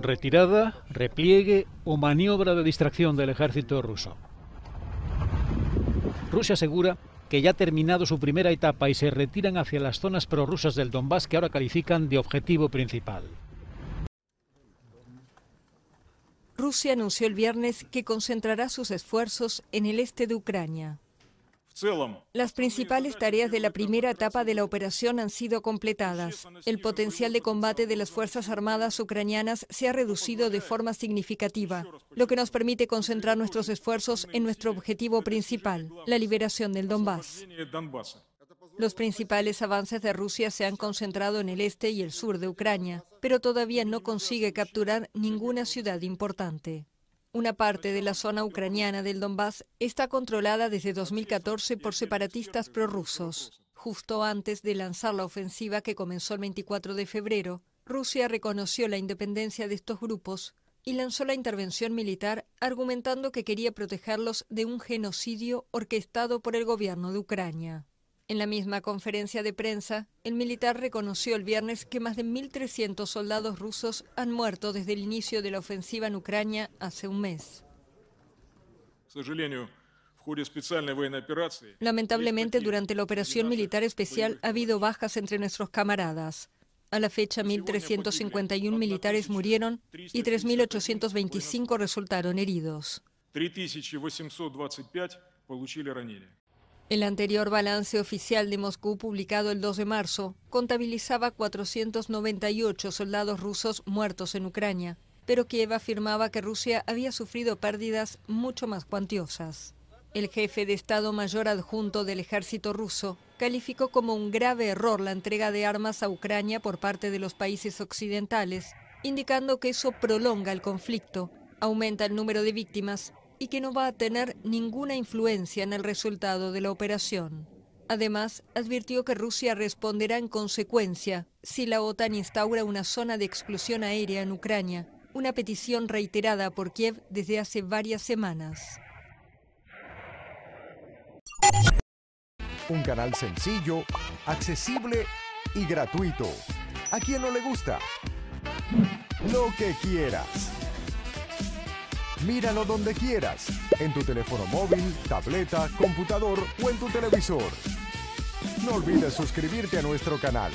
Retirada, repliegue o maniobra de distracción del ejército ruso. Rusia asegura que ya ha terminado su primera etapa y se retiran hacia las zonas prorrusas del Donbass que ahora califican de objetivo principal. Rusia anunció el viernes que concentrará sus esfuerzos en el este de Ucrania. Las principales tareas de la primera etapa de la operación han sido completadas. El potencial de combate de las Fuerzas Armadas ucranianas se ha reducido de forma significativa, lo que nos permite concentrar nuestros esfuerzos en nuestro objetivo principal, la liberación del Donbass. Los principales avances de Rusia se han concentrado en el este y el sur de Ucrania, pero todavía no consigue capturar ninguna ciudad importante. Una parte de la zona ucraniana del Donbass está controlada desde 2014 por separatistas prorrusos. Justo antes de lanzar la ofensiva que comenzó el 24 de febrero, Rusia reconoció la independencia de estos grupos y lanzó la intervención militar argumentando que quería protegerlos de un genocidio orquestado por el gobierno de Ucrania. En la misma conferencia de prensa, el militar reconoció el viernes que más de 1.300 soldados rusos han muerto desde el inicio de la ofensiva en Ucrania hace un mes. Lamentablemente, durante la operación militar especial ha habido bajas entre nuestros camaradas. A la fecha, 1.351 militares murieron y 3.825 resultaron heridos. 3.825 el anterior balance oficial de Moscú, publicado el 2 de marzo, contabilizaba 498 soldados rusos muertos en Ucrania, pero Kiev afirmaba que Rusia había sufrido pérdidas mucho más cuantiosas. El jefe de Estado Mayor Adjunto del Ejército ruso calificó como un grave error la entrega de armas a Ucrania por parte de los países occidentales, indicando que eso prolonga el conflicto, aumenta el número de víctimas y que no va a tener ninguna influencia en el resultado de la operación. Además, advirtió que Rusia responderá en consecuencia si la OTAN instaura una zona de exclusión aérea en Ucrania, una petición reiterada por Kiev desde hace varias semanas. Un canal sencillo, accesible y gratuito. ¿A quien no le gusta? Lo que quieras. Míralo donde quieras, en tu teléfono móvil, tableta, computador o en tu televisor. No olvides suscribirte a nuestro canal.